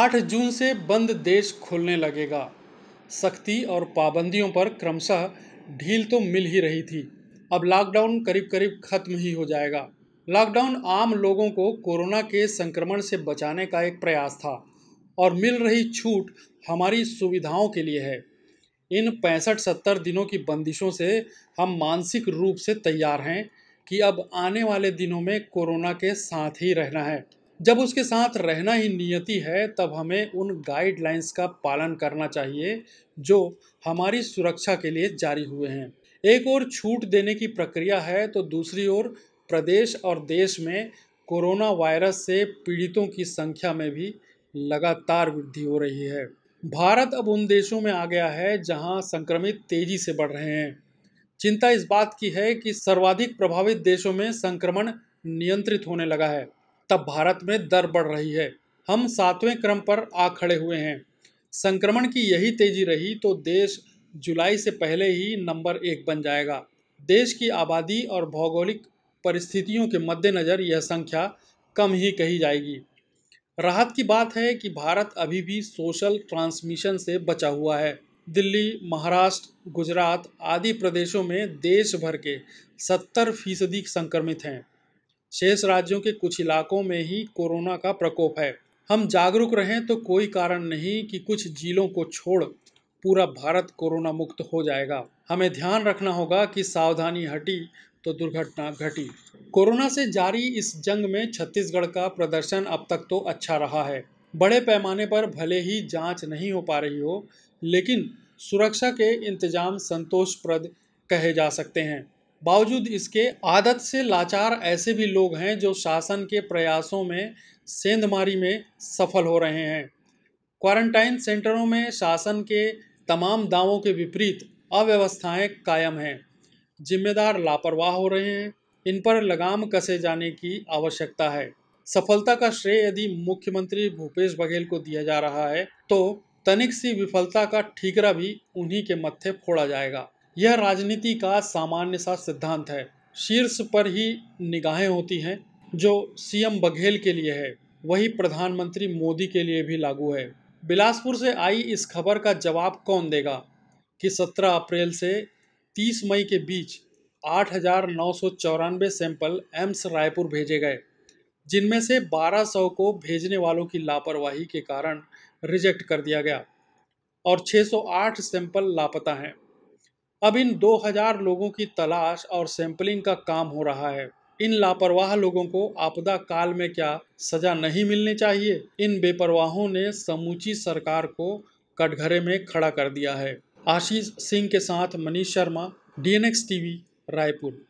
आठ जून से बंद देश खुलने लगेगा सख्ती और पाबंदियों पर क्रमशः ढील तो मिल ही रही थी अब लॉकडाउन करीब करीब खत्म ही हो जाएगा लॉकडाउन आम लोगों को कोरोना के संक्रमण से बचाने का एक प्रयास था और मिल रही छूट हमारी सुविधाओं के लिए है इन पैंसठ सत्तर दिनों की बंदिशों से हम मानसिक रूप से तैयार हैं कि अब आने वाले दिनों में कोरोना के साथ ही रहना है जब उसके साथ रहना ही नियति है तब हमें उन गाइडलाइंस का पालन करना चाहिए जो हमारी सुरक्षा के लिए जारी हुए हैं एक और छूट देने की प्रक्रिया है तो दूसरी ओर प्रदेश और देश में कोरोना वायरस से पीड़ितों की संख्या में भी लगातार वृद्धि हो रही है भारत अब उन देशों में आ गया है जहां संक्रमित तेजी से बढ़ रहे हैं चिंता इस बात की है कि सर्वाधिक प्रभावित देशों में संक्रमण नियंत्रित होने लगा है तब भारत में दर बढ़ रही है हम सातवें क्रम पर आ खड़े हुए हैं संक्रमण की यही तेजी रही तो देश जुलाई से पहले ही नंबर एक बन जाएगा देश की आबादी और भौगोलिक परिस्थितियों के मद्देनज़र यह संख्या कम ही कही जाएगी राहत की बात है कि भारत अभी भी सोशल ट्रांसमिशन से बचा हुआ है दिल्ली महाराष्ट्र गुजरात आदि प्रदेशों में देश भर के 70 फीसदी संक्रमित हैं शेष राज्यों के कुछ इलाकों में ही कोरोना का प्रकोप है हम जागरूक रहें तो कोई कारण नहीं कि कुछ जिलों को छोड़ पूरा भारत कोरोना मुक्त हो जाएगा हमें ध्यान रखना होगा कि सावधानी हटी तो दुर्घटना घटी कोरोना से जारी इस जंग में छत्तीसगढ़ का प्रदर्शन अब तक तो अच्छा रहा है बड़े पैमाने पर भले ही जांच नहीं हो पा रही हो लेकिन सुरक्षा के इंतजाम संतोषप्रद कहे जा सकते हैं बावजूद इसके आदत से लाचार ऐसे भी लोग हैं जो शासन के प्रयासों में सेंधमारी में सफल हो रहे हैं क्वारंटाइन सेंटरों में शासन के तमाम दावों के विपरीत अव्यवस्थाएं कायम हैं जिम्मेदार लापरवाह हो रहे हैं इन पर लगाम कसे जाने की आवश्यकता है सफलता का श्रेय यदि मुख्यमंत्री भूपेश बघेल को दिया जा रहा है तो तनिक सी विफलता का ठीकरा भी उन्हीं के मत्थे फोड़ा जाएगा यह राजनीति का सामान्य सा सिद्धांत है शीर्ष पर ही निगाहें होती हैं जो सीएम बघेल के लिए है वही प्रधानमंत्री मोदी के लिए भी लागू है बिलासपुर से आई इस खबर का जवाब कौन देगा कि 17 अप्रैल से 30 मई के बीच आठ सैंपल एम्स रायपुर भेजे गए जिनमें से 1200 को भेजने वालों की लापरवाही के कारण रिजेक्ट कर दिया गया और 608 सैंपल लापता हैं अब इन 2000 लोगों की तलाश और सैंपलिंग का काम हो रहा है इन लापरवाह लोगों को आपदा काल में क्या सजा नहीं मिलनी चाहिए इन बेपरवाहों ने समूची सरकार को कटघरे में खड़ा कर दिया है आशीष सिंह के साथ मनीष शर्मा डीएनएक्स टीवी रायपुर